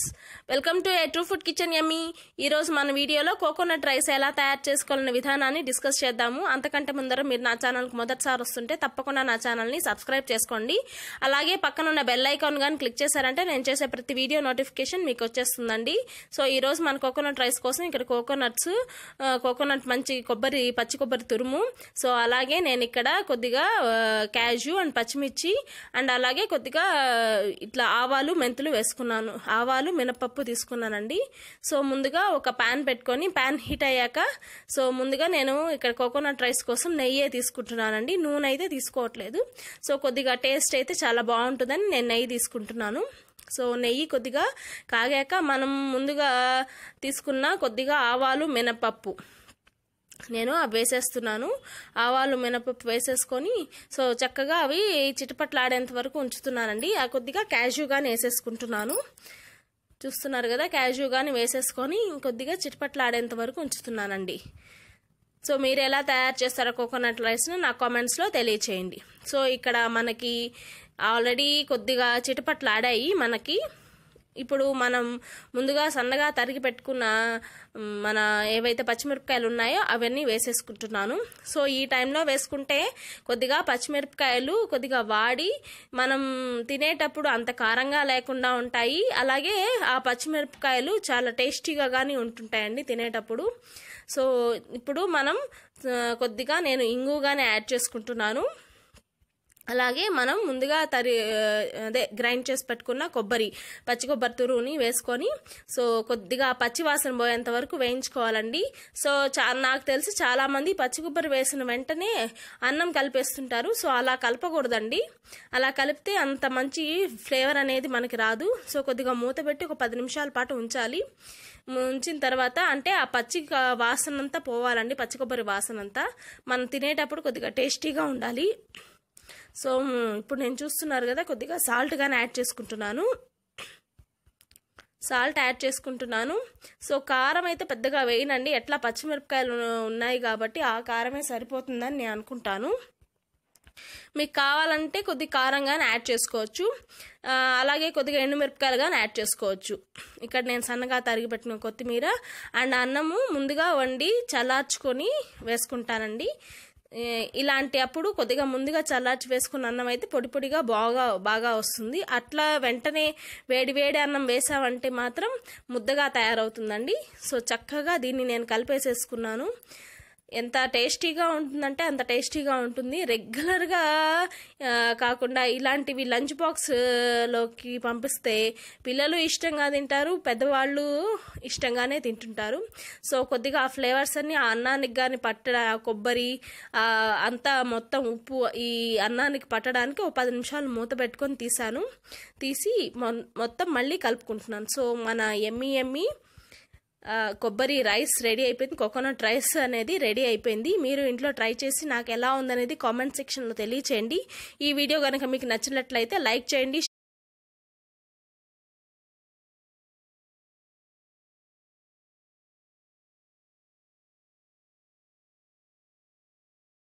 things welcome to a true food kitchen yummy ఈరోజు మన వీడియోలో కోకోనట్ రైస్ ఎలా తయారు చేసుకోవాలనే విధానాన్ని డిస్కస్ చేద్దాము అంతకంటే ముందర మీరు నా ఛానల్కి మొదటిసారి వస్తుంటే తప్పకుండా నా ఛానల్ని సబ్స్క్రైబ్ చేసుకోండి అలాగే పక్కన ఉన్న బెల్ ఐకాన్ కానీ క్లిక్ చేశారంటే నేను చేసే ప్రతి వీడియో నోటిఫికేషన్ మీకు వచ్చేస్తుందండి సో ఈరోజు మన కోకోనట్ రైస్ కోసం ఇక్కడ కోకోనట్స్ కోకోనట్ మంచి కొబ్బరి పచ్చి కొబ్బరి తురుము సో అలాగే నేను ఇక్కడ కొద్దిగా క్యాజు అండ్ పచ్చిమిర్చి అండ్ అలాగే కొద్దిగా ఇట్లా ఆవాలు మెంతులు వేసుకున్నాను ఆవాలు మినపప్పు పప్పు తీసుకున్నానండి సో ముందుగా ఒక ప్యాన్ పెట్టుకొని ప్యాన్ హీట్ అయ్యాక సో ముందుగా నేను ఇక్కడ కోకోనట్ రైస్ కోసం నెయ్యే తీసుకుంటున్నానండి నూనె అయితే తీసుకోవట్లేదు సో కొద్దిగా టేస్ట్ అయితే చాలా బాగుంటుందని నేను నెయ్యి తీసుకుంటున్నాను సో నెయ్యి కొద్దిగా కాగాక మనం ముందుగా తీసుకున్న కొద్దిగా ఆవాలు మినపప్పు నేను అవి వేసేస్తున్నాను ఆవాలు మినపప్పు వేసేసుకొని సో చక్కగా అవి చిటపట్లాడేంత వరకు ఉంచుతున్నానండి ఆ కొద్దిగా క్యాజువల్గానే వేసేసుకుంటున్నాను చూస్తున్నారు కదా క్యాజుగాని వేసేసుకొని ఇంకొద్దిగా చిట్పట్లాడేంత వరకు ఉంచుతున్నానండి సో మీరు ఎలా తయారు చేస్తారో కోకోనట్ రైస్ని నా కామెంట్స్లో తెలియచేయండి సో ఇక్కడ మనకి ఆల్రెడీ కొద్దిగా చిటపట్లాడాయి మనకి ఇప్పుడు మనం ముందుగా సన్నగా తరిగి పెట్టుకున్న మన ఏవైతే పచ్చిమిరపకాయలు ఉన్నాయో అవన్నీ వేసేసుకుంటున్నాను సో ఈ టైంలో వేసుకుంటే కొద్దిగా పచ్చిమిరపకాయలు కొద్దిగా వాడి మనం తినేటప్పుడు అంత కారంగా లేకుండా ఉంటాయి అలాగే ఆ పచ్చిమిరపకాయలు చాలా టేస్టీగా కానీ ఉంటుంటాయండి తినేటప్పుడు సో ఇప్పుడు మనం కొద్దిగా నేను ఇంగు యాడ్ చేసుకుంటున్నాను అలాగే మనం ముందుగా తరి అదే గ్రైండ్ చేసి పెట్టుకున్న కొబ్బరి పచ్చి కొబ్బరి తురువుని వేసుకొని సో కొద్దిగా పచ్చి వాసన పోయేంత వరకు వేయించుకోవాలండి సో చా నాకు తెలిసి చాలామంది పచ్చి కొబ్బరి వేసిన వెంటనే అన్నం కలిపేస్తుంటారు సో అలా కలపకూడదండి అలా కలిపితే అంత మంచి ఫ్లేవర్ అనేది మనకి రాదు సో కొద్దిగా మూత పెట్టి ఒక పది నిమిషాల పాటు ఉంచాలి ఉంచిన తర్వాత అంటే ఆ పచ్చి వాసనంతా పోవాలండి పచ్చి కొబ్బరి వాసనంతా మనం తినేటప్పుడు కొద్దిగా టేస్టీగా ఉండాలి సో ఇప్పుడు నేను చూస్తున్నారు కదా కొద్దిగా సాల్ట్ కానీ యాడ్ చేసుకుంటున్నాను సాల్ట్ యాడ్ చేసుకుంటున్నాను సో కారం అయితే పెద్దగా వేయనండి ఎట్లా పచ్చిమిరపకాయలు ఉన్నాయి కాబట్టి ఆ కారమే సరిపోతుందని నేను అనుకుంటాను మీకు కావాలంటే కొద్ది కానీ యాడ్ చేసుకోవచ్చు అలాగే కొద్దిగా ఎండుమిరపకాయలు కానీ యాడ్ చేసుకోవచ్చు ఇక్కడ నేను సన్నగా తరిగిపెట్టిన కొత్తిమీర అండ్ అన్నము ముందుగా వండి చల్లార్చుకొని వేసుకుంటానండి ఇలాంటి అప్పుడు కొద్దిగా ముందుగా చల్లార్చి వేసుకున్న అన్నం అయితే పొడి పొడిగా బాగా బాగా వస్తుంది అట్లా వెంటనే వేడి వేడి అన్నం వేసామంటే మాత్రం ముద్దగా తయారవుతుందండి సో చక్కగా దీన్ని నేను కలిపేసేసుకున్నాను ఎంత టేస్టీగా ఉంటుందంటే అంత టేస్టీగా ఉంటుంది రెగ్యులర్గా కాకుండా ఇలాంటివి లంచ్ బాక్స్లోకి పంపిస్తే పిల్లలు ఇష్టంగా తింటారు పెద్దవాళ్ళు ఇష్టంగానే తింటుంటారు సో కొద్దిగా ఆ ఫ్లేవర్స్ అన్ని ఆ అన్నానికి కానీ పట్ట కొబ్బరి అంతా మొత్తం ఉప్పు ఈ అన్నానికి పట్టడానికి ఒక పది నిమిషాలు మూత పెట్టుకొని తీసాను తీసి మొత్తం మళ్ళీ కలుపుకుంటున్నాను సో మన ఎమ్మి ఎమ్మి కొబ్బరి రైస్ రెడీ అయిపోయింది కోకోనట్ రైస్ అనేది రెడీ అయిపోయింది మీరు ఇంట్లో ట్రై చేసి నాకు ఎలా ఉందనేది కామెంట్ సెక్షన్లో తెలియచేయండి ఈ వీడియో కనుక మీకు నచ్చినట్లయితే లైక్ చేయండి